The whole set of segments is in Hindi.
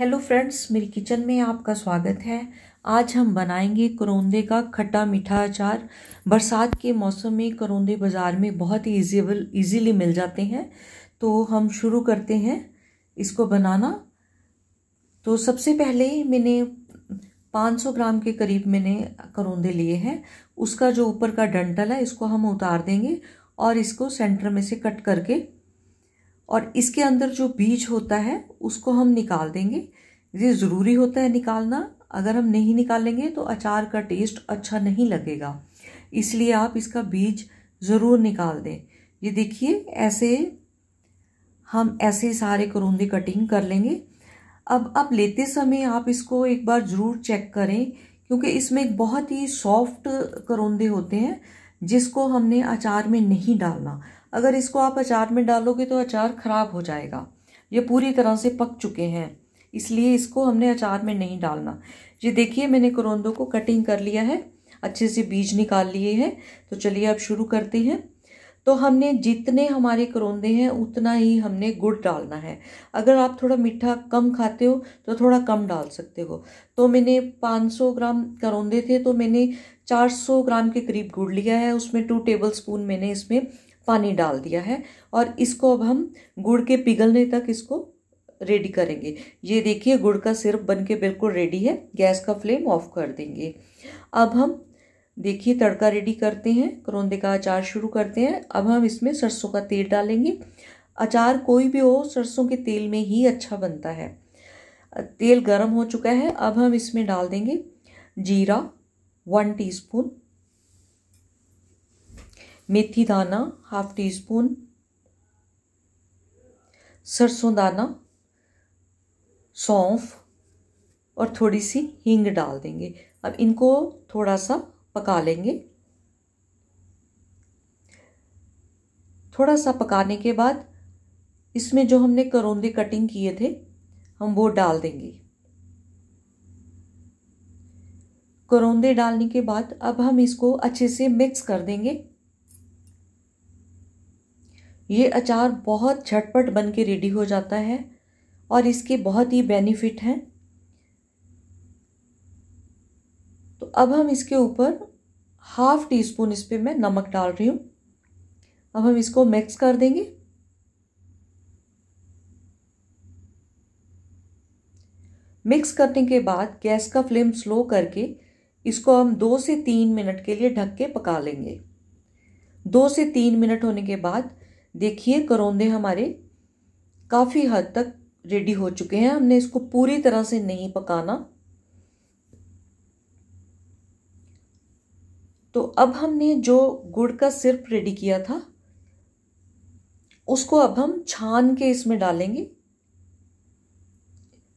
हेलो फ्रेंड्स मेरी किचन में आपका स्वागत है आज हम बनाएंगे करौंदे का खट्टा मीठा अचार बरसात के मौसम में करौंदे बाज़ार में बहुत ही ईजीबल ईजीली मिल जाते हैं तो हम शुरू करते हैं इसको बनाना तो सबसे पहले मैंने 500 ग्राम के करीब मैंने करौंदे लिए हैं उसका जो ऊपर का डंटल है इसको हम उतार देंगे और इसको सेंटर में से कट करके और इसके अंदर जो बीज होता है उसको हम निकाल देंगे ये ज़रूरी होता है निकालना अगर हम नहीं निकालेंगे तो अचार का टेस्ट अच्छा नहीं लगेगा इसलिए आप इसका बीज ज़रूर निकाल दें ये देखिए ऐसे हम ऐसे सारे करोंदे कटिंग कर लेंगे अब अब लेते समय आप इसको एक बार ज़रूर चेक करें क्योंकि इसमें एक बहुत ही सॉफ्ट करौंदे होते हैं जिसको हमने अचार में नहीं डालना अगर इसको आप अचार में डालोगे तो अचार ख़राब हो जाएगा ये पूरी तरह से पक चुके हैं इसलिए इसको हमने अचार में नहीं डालना ये देखिए मैंने करोंदों को कटिंग कर लिया है अच्छे से बीज निकाल लिए हैं तो चलिए अब शुरू करते हैं तो हमने जितने हमारे करोंदे हैं उतना ही हमने गुड़ डालना है अगर आप थोड़ा मीठा कम खाते हो तो थोड़ा कम डाल सकते हो तो मैंने 500 ग्राम करोंदे थे तो मैंने 400 ग्राम के करीब गुड़ लिया है उसमें टू टेबल स्पून मैंने इसमें पानी डाल दिया है और इसको अब हम गुड़ के पिघलने तक इसको रेडी करेंगे ये देखिए गुड़ का सिरप बन के बिल्कुल रेडी है गैस का फ्लेम ऑफ कर देंगे अब हम देखिए तड़का रेडी करते हैं करौंदे का अचार शुरू करते हैं अब हम इसमें सरसों का तेल डालेंगे अचार कोई भी हो सरसों के तेल में ही अच्छा बनता है तेल गर्म हो चुका है अब हम इसमें डाल देंगे जीरा वन टीस्पून मेथी दाना हाफ टी स्पून सरसों दाना सौंफ और थोड़ी सी हींग डाल देंगे अब इनको थोड़ा सा पका लेंगे थोड़ा सा पकाने के बाद इसमें जो हमने करौंदे कटिंग किए थे हम वो डाल देंगे करौंदे डालने के बाद अब हम इसको अच्छे से मिक्स कर देंगे ये अचार बहुत झटपट बन के रेडी हो जाता है और इसके बहुत ही बेनिफिट हैं तो अब हम इसके ऊपर हाफ टी स्पून इस पर मैं नमक डाल रही हूँ अब हम इसको मिक्स कर देंगे मिक्स करने के बाद गैस का फ्लेम स्लो करके इसको हम दो से तीन मिनट के लिए ढक के पका लेंगे दो से तीन मिनट होने के बाद देखिए करौंदे हमारे काफ़ी हद तक रेडी हो चुके हैं हमने इसको पूरी तरह से नहीं पकाना तो अब हमने जो गुड़ का सिर्फ रेडी किया था उसको अब हम छान के इसमें डालेंगे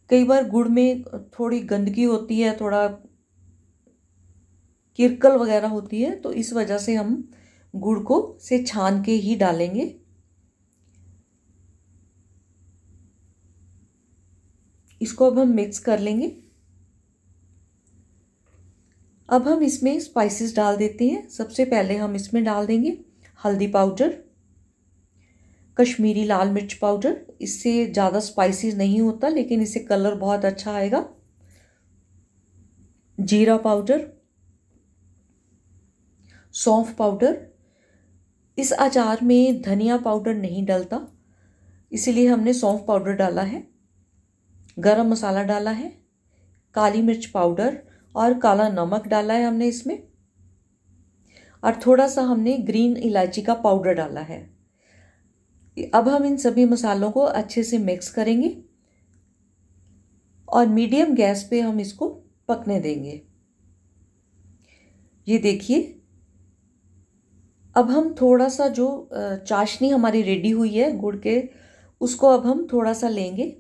कई बार गुड़ में थोड़ी गंदगी होती है थोड़ा किरकल वगैरह होती है तो इस वजह से हम गुड़ को से छान के ही डालेंगे इसको अब हम मिक्स कर लेंगे अब हम इसमें स्पाइसेस डाल देते हैं सबसे पहले हम इसमें डाल देंगे हल्दी पाउडर कश्मीरी लाल मिर्च पाउडर इससे ज़्यादा स्पाइसी नहीं होता लेकिन इससे कलर बहुत अच्छा आएगा जीरा पाउडर सौंफ पाउडर इस अचार में धनिया पाउडर नहीं डलता इसीलिए हमने सौंफ पाउडर डाला है गरम मसाला डाला है काली मिर्च पाउडर और काला नमक डाला है हमने इसमें और थोड़ा सा हमने ग्रीन इलायची का पाउडर डाला है अब हम इन सभी मसालों को अच्छे से मिक्स करेंगे और मीडियम गैस पे हम इसको पकने देंगे ये देखिए अब हम थोड़ा सा जो चाशनी हमारी रेडी हुई है गुड़ के उसको अब हम थोड़ा सा लेंगे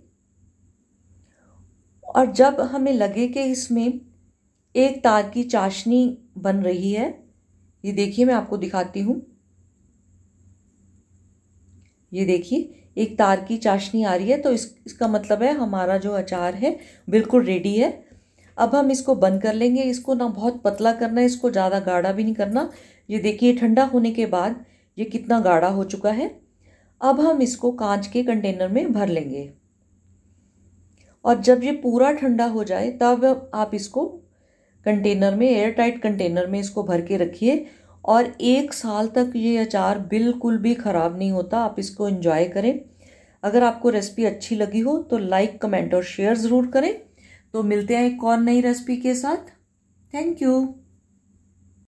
और जब हमें लगे कि इसमें एक तार की चाशनी बन रही है ये देखिए मैं आपको दिखाती हूँ ये देखिए एक तार की चाशनी आ रही है तो इस इसका मतलब है हमारा जो अचार है बिल्कुल रेडी है अब हम इसको बंद कर लेंगे इसको ना बहुत पतला करना है इसको ज़्यादा गाढ़ा भी नहीं करना ये देखिए ठंडा होने के बाद ये कितना गाढ़ा हो चुका है अब हम इसको कांच के कंटेनर में भर लेंगे और जब ये पूरा ठंडा हो जाए तब आप इसको कंटेनर में एयर टाइट कंटेनर में इसको भर के रखिए और एक साल तक ये अचार बिल्कुल भी ख़राब नहीं होता आप इसको इन्जॉय करें अगर आपको रेसिपी अच्छी लगी हो तो लाइक कमेंट और शेयर ज़रूर करें तो मिलते हैं एक और नई रेसिपी के साथ थैंक यू